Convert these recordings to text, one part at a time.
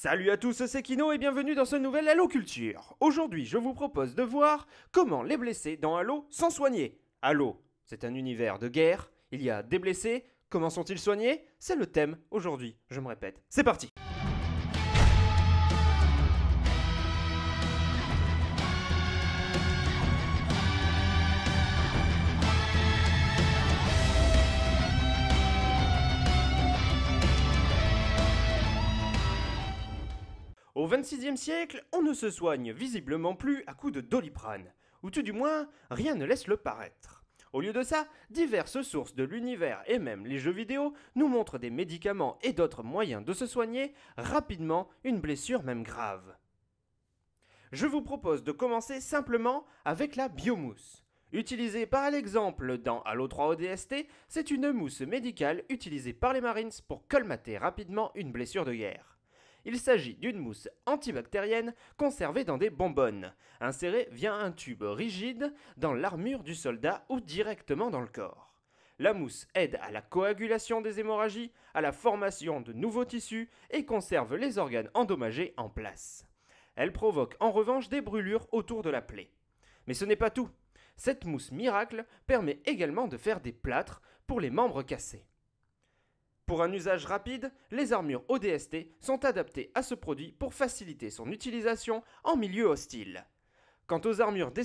Salut à tous, c'est Kino et bienvenue dans ce nouvel Halo Culture. Aujourd'hui, je vous propose de voir comment les blessés dans Halo sont soignés. Halo, c'est un univers de guerre, il y a des blessés, comment sont-ils soignés C'est le thème aujourd'hui, je me répète. C'est parti. Au 26ème siècle, on ne se soigne visiblement plus à coups de doliprane, ou tout du moins, rien ne laisse le paraître. Au lieu de ça, diverses sources de l'univers et même les jeux vidéo nous montrent des médicaments et d'autres moyens de se soigner rapidement une blessure même grave. Je vous propose de commencer simplement avec la biomousse. Utilisée par l'exemple dans Halo 3 ODST, c'est une mousse médicale utilisée par les Marines pour colmater rapidement une blessure de guerre. Il s'agit d'une mousse antibactérienne conservée dans des bonbonnes, insérée via un tube rigide dans l'armure du soldat ou directement dans le corps. La mousse aide à la coagulation des hémorragies, à la formation de nouveaux tissus et conserve les organes endommagés en place. Elle provoque en revanche des brûlures autour de la plaie. Mais ce n'est pas tout. Cette mousse miracle permet également de faire des plâtres pour les membres cassés. Pour un usage rapide, les armures ODST sont adaptées à ce produit pour faciliter son utilisation en milieu hostile. Quant aux armures des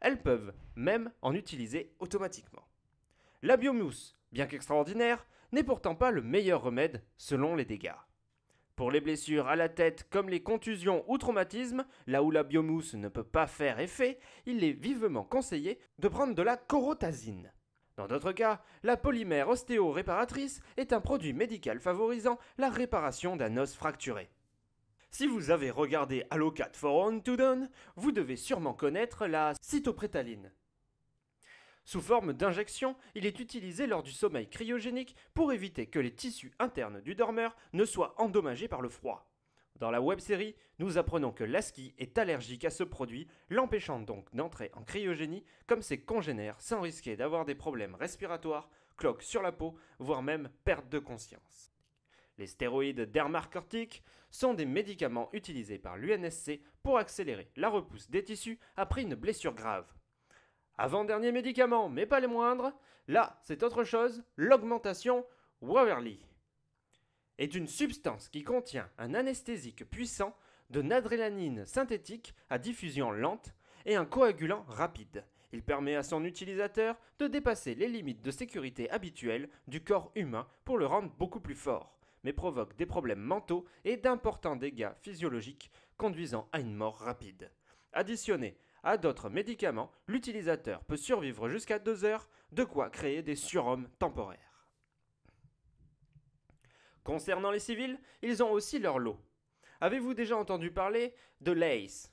elles peuvent même en utiliser automatiquement. La biomousse, bien qu'extraordinaire, n'est pourtant pas le meilleur remède selon les dégâts. Pour les blessures à la tête comme les contusions ou traumatismes, là où la biomousse ne peut pas faire effet, il est vivement conseillé de prendre de la corotazine. Dans d'autres cas, la polymère ostéoréparatrice est un produit médical favorisant la réparation d'un os fracturé. Si vous avez regardé Allocat for On to Done, vous devez sûrement connaître la cytoprétaline. Sous forme d'injection, il est utilisé lors du sommeil cryogénique pour éviter que les tissus internes du dormeur ne soient endommagés par le froid. Dans la web-série, nous apprenons que Lasky est allergique à ce produit, l'empêchant donc d'entrer en cryogénie comme ses congénères sans risquer d'avoir des problèmes respiratoires, cloques sur la peau, voire même perte de conscience. Les stéroïdes dermarcortiques sont des médicaments utilisés par l'UNSC pour accélérer la repousse des tissus après une blessure grave. Avant-dernier médicament, mais pas les moindres, là c'est autre chose, l'augmentation Waverly est une substance qui contient un anesthésique puissant, de nadrélanine synthétique à diffusion lente et un coagulant rapide. Il permet à son utilisateur de dépasser les limites de sécurité habituelles du corps humain pour le rendre beaucoup plus fort, mais provoque des problèmes mentaux et d'importants dégâts physiologiques conduisant à une mort rapide. Additionné à d'autres médicaments, l'utilisateur peut survivre jusqu'à deux heures, de quoi créer des surhommes temporaires. Concernant les civils, ils ont aussi leur lot. Avez-vous déjà entendu parler de l'ACE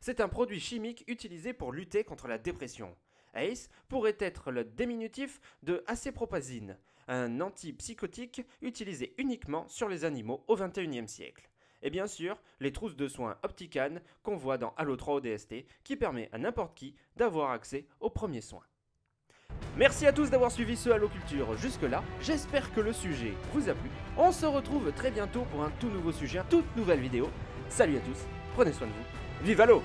C'est un produit chimique utilisé pour lutter contre la dépression. ACE pourrait être le diminutif de acépropazine, un antipsychotique utilisé uniquement sur les animaux au XXIe siècle. Et bien sûr, les trousses de soins Optican qu'on voit dans Halo 3 ODST qui permet à n'importe qui d'avoir accès aux premiers soins. Merci à tous d'avoir suivi ce Halo Culture jusque-là. J'espère que le sujet vous a plu. On se retrouve très bientôt pour un tout nouveau sujet, une toute nouvelle vidéo. Salut à tous, prenez soin de vous. Vive Halo